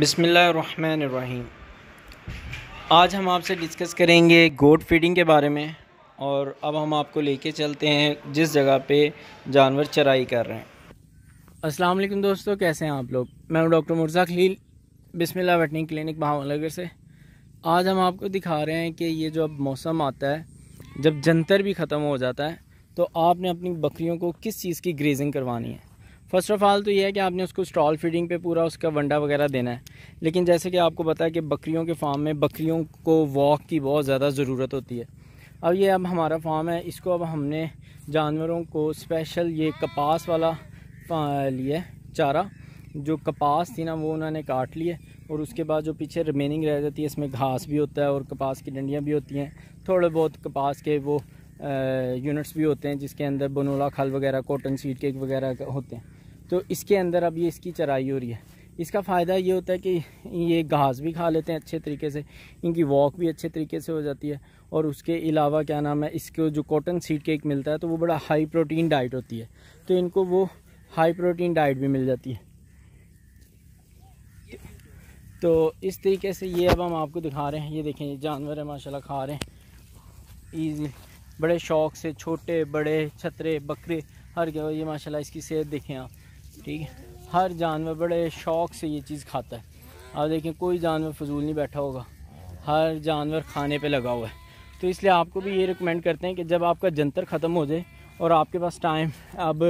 बिसमीम आज हम आपसे डिस्कस करेंगे गोट फीडिंग के बारे में और अब हम आपको लेके चलते हैं जिस जगह पे जानवर चराई कर रहे हैं अस्सलाम वालेकुम दोस्तों कैसे हैं आप लोग मैं हूं doctor Murja Khalil Bismillah veterinary clinic Bahawalnagar से आज हम आपको दिखा रहे हैं कि ये जो अब मौसम आता है जब जंतर भी ख़त्म हो जाता है तो आपने अपनी बकरियों को किस चीज़ की ग्रेजिंग करवानी है फर्स्ट ऑफ़ ऑल तो ये है कि आपने उसको स्टॉल फीडिंग पे पूरा उसका वंडा वगैरह देना है लेकिन जैसे कि आपको पता है कि बकरियों के फार्म में बकरियों को वॉक की बहुत ज़्यादा ज़रूरत होती है अब ये अब हमारा फार्म है इसको अब हमने जानवरों को स्पेशल ये कपास वाला लिया चारा जो कपास थी ना वो उन्होंने काट लिए और उसके बाद जो पीछे रिमेनिंग रह जाती है इसमें घास भी होता है और कपास की डंडियाँ भी होती हैं थोड़े बहुत कपास के वो यूनिट्स भी होते हैं जिसके अंदर बनोला खल वगैरह कॉटन सीड केक वगैरह होते हैं तो इसके अंदर अब ये इसकी चराई हो रही है इसका फ़ायदा ये होता है कि ये घास भी खा लेते हैं अच्छे तरीके से इनकी वॉक भी अच्छे तरीके से हो जाती है और उसके अलावा क्या नाम है इसको जो कॉटन सीड केक मिलता है तो वो बड़ा हाई प्रोटीन डाइट होती है तो इनको वो हाई प्रोटीन डाइट भी मिल जाती है तो इस तरीके से ये अब हम आपको दिखा रहे हैं ये देखें ये जानवर है माशाल्लाह खा रहे हैं ईजी बड़े शौक से छोटे बड़े छतरे बकरे हर गए ये माशाल्लाह इसकी सेहत देखें आप ठीक है हर जानवर बड़े शौक़ से ये चीज़ खाता है आप देखें कोई जानवर फजूल नहीं बैठा होगा हर जानवर खाने पे लगा हुआ है तो इसलिए आपको भी ये रिकमेंड करते हैं कि जब आपका जंतर ख़त्म हो जाए और आपके पास टाइम अब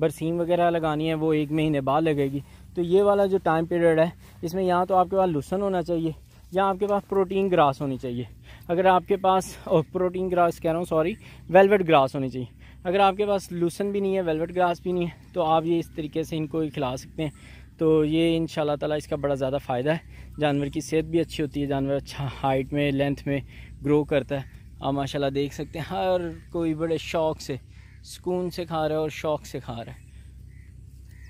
बरसीम वगैरह लगानी है वो एक महीने बाद लगेगी तो ये वाला जो टाइम पीरियड है इसमें यहाँ तो आपके पास लुसन होना चाहिए या आपके पास प्रोटीन ग्रास होनी चाहिए अगर आपके पास प्रोटीन ग्रास कह रहा हूँ सॉरी वेलवेट ग्रास होनी चाहिए अगर आपके पास लूसन भी नहीं है वेलवेट ग्रास भी नहीं है तो आप ये इस तरीके से इनको खिला सकते हैं तो ये इन ताला इसका बड़ा ज़्यादा फ़ायदा है जानवर की सेहत भी अच्छी होती है जानवर अच्छा हाइट में लेंथ में ग्रो करता है आप माशाल्लाह देख सकते हैं हर कोई बड़े शौक़ से सुकून से खा रहा है और शौक़ से खा रहा है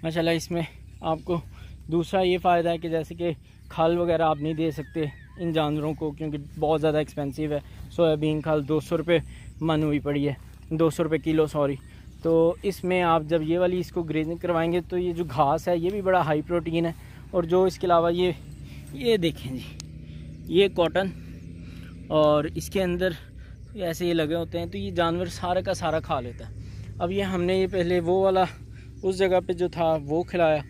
माशाला इसमें आपको दूसरा ये फ़ायदा है कि जैसे कि खाल वगैरह आप नहीं दे सकते इन जानवरों को क्योंकि बहुत ज़्यादा एक्सपेंसिव है सोयाबीन खाल दो सौ रुपये मन हुई पड़ी है दो सौ रुपये किलो सॉरी तो इसमें आप जब ये वाली इसको ग्रेजिंग करवाएंगे तो ये जो घास है ये भी बड़ा हाई प्रोटीन है और जो इसके अलावा ये ये देखें जी ये कॉटन और इसके अंदर ऐसे ये लगे होते हैं तो ये जानवर सारा का सारा खा लेता है अब ये हमने ये पहले वो वाला उस जगह पे जो था वो खिलाया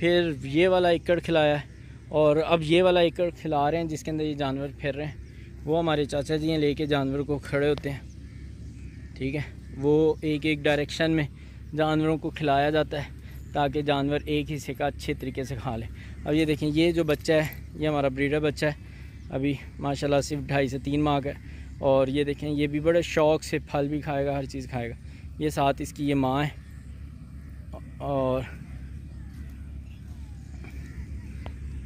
फिर ये वाला एकड़ खिलाया और अब ये वाला एकड़ खिला रहे हैं जिसके अंदर ये जानवर फिर रहे हैं वो हमारे चाचा जी हैं लेके जानवर को खड़े होते हैं ठीक है वो एक एक डायरेक्शन में जानवरों को खिलाया जाता है ताकि जानवर एक हिस्से का अच्छे तरीके से खा लें अब ये देखें ये जो बच्चा है ये हमारा ब्रीडर बच्चा है अभी माशाल्लाह सिर्फ ढाई से तीन माह का और ये देखें ये भी बड़े शौक से फल भी खाएगा हर चीज़ खाएगा ये साथ इसकी ये माँ है और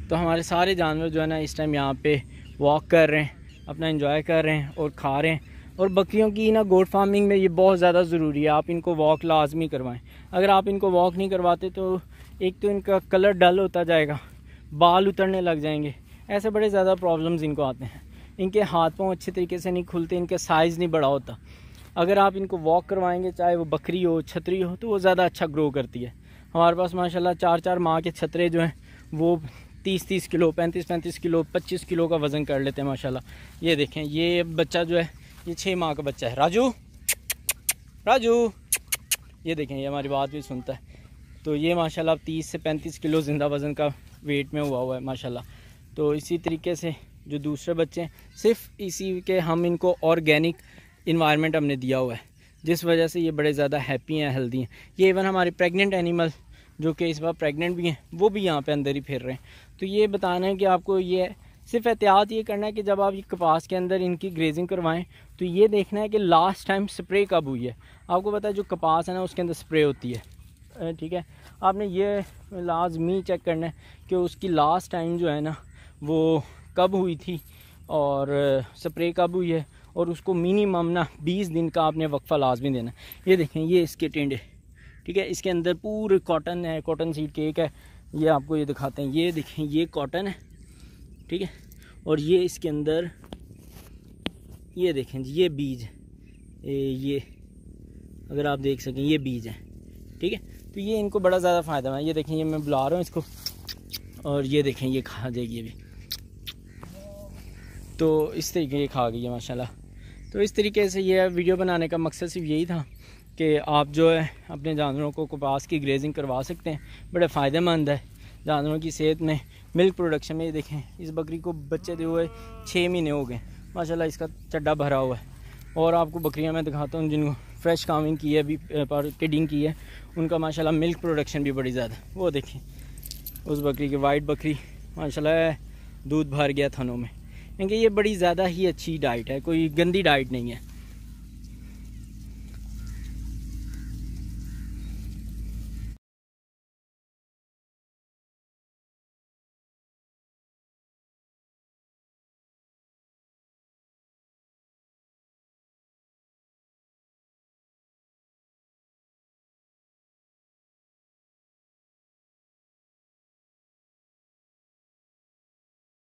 तो हमारे सारे जानवर जो है ना इस टाइम यहाँ पे वॉक कर रहे हैं अपना इंजॉय कर रहे हैं और खा रहे हैं और बकरियों की ना गोट फार्मिंग में ये बहुत ज़्यादा ज़रूरी है आप इनको वॉक लाजमी करवाएं अगर आप इनको वॉक नहीं करवाते तो एक तो इनका कलर डल होता जाएगा बाल उतरने लग जाएंगे ऐसे बड़े ज़्यादा प्रॉब्लम्स इनको आते हैं इनके हाथ पाँव अच्छे तरीके से नहीं खुलते इनका साइज़ नहीं बड़ा होता अगर आप इनको वॉक करवाएँगे चाहे वो बकरी हो छतरी हो तो वो ज़्यादा अच्छा ग्रो करती है हमारे पास माशाला चार चार माह के छतरे जो हैं वो तीस तीस किलो पैंतीस पैंतीस किलो पच्चीस किलो का वज़न कर लेते हैं माशाला ये देखें ये बच्चा जो है ये छः माह का बच्चा है राजू राजू ये देखें ये हमारी बात भी सुनता है तो ये माशाल्लाह तीस से पैंतीस किलो ज़िंदा वज़न का वेट में हुआ हुआ है माशाल्लाह तो इसी तरीके से जो दूसरे बच्चे हैं सिर्फ इसी के हम इनको ऑर्गेनिक इन्वायरमेंट हमने दिया हुआ है जिस वजह से ये बड़े ज़्यादा हैप्पी हैं हेल्दी हैं ये इवन हमारे प्रेगनेंट एनिमल जो कि इस बार प्रेगनेंट भी हैं वो भी यहाँ पर अंदर ही फिर रहे हैं तो ये बताना है कि आपको ये सिर्फ एहतियात ये करना है कि जब आप ये कपास के अंदर इनकी ग्रेजिंग करवाएं तो ये देखना है कि लास्ट टाइम स्प्रे कब हुई है आपको पता है जो कपास है ना उसके अंदर स्प्रे होती है ठीक है आपने ये लाजमी चेक करना है कि उसकी लास्ट टाइम जो है ना वो कब हुई थी और स्प्रे कब हुई है और उसको मिनिमम ना बीस दिन का आपने वक्फ़ा लाजमी देना ये देखें ये इसके टेंडे ठीक है इसके अंदर पूरे कॉटन है कॉटन सीड केक है ये आपको ये दिखाते हैं ये देखें ये कॉटन है ठीक है और ये इसके अंदर ये देखें जी ये बीज ये अगर आप देख सकें ये बीज है ठीक है तो ये इनको बड़ा ज़्यादा फ़ायदा है ये देखें ये मैं बुला रहा हूँ इसको और ये देखें ये खा जाएगी अभी तो इस तरीके ये खा गई है माशाल्लाह तो इस तरीके से यह वीडियो बनाने का मकसद सिर्फ यही था कि आप जो है अपने जानवरों को कपास की ग्रेजिंग करवा सकते हैं बड़े फ़ायदेमंद है जानवरों की सेहत में मिल्क प्रोडक्शन में ये देखें इस बकरी को बच्चे दे हुए छः महीने हो गए माशाल्लाह इसका चड्डा भरा हुआ है और आपको बकरियां मैं दिखाता हूँ जिनको फ्रेश कामिंग की है अभी किडिंग की है उनका माशाल्लाह मिल्क प्रोडक्शन भी बड़ी ज़्यादा वो देखें उस बकरी की वाइट बकरी माशा दूध भर गया थनों में क्योंकि ये बड़ी ज़्यादा ही अच्छी डाइट है कोई गंदी डाइट नहीं है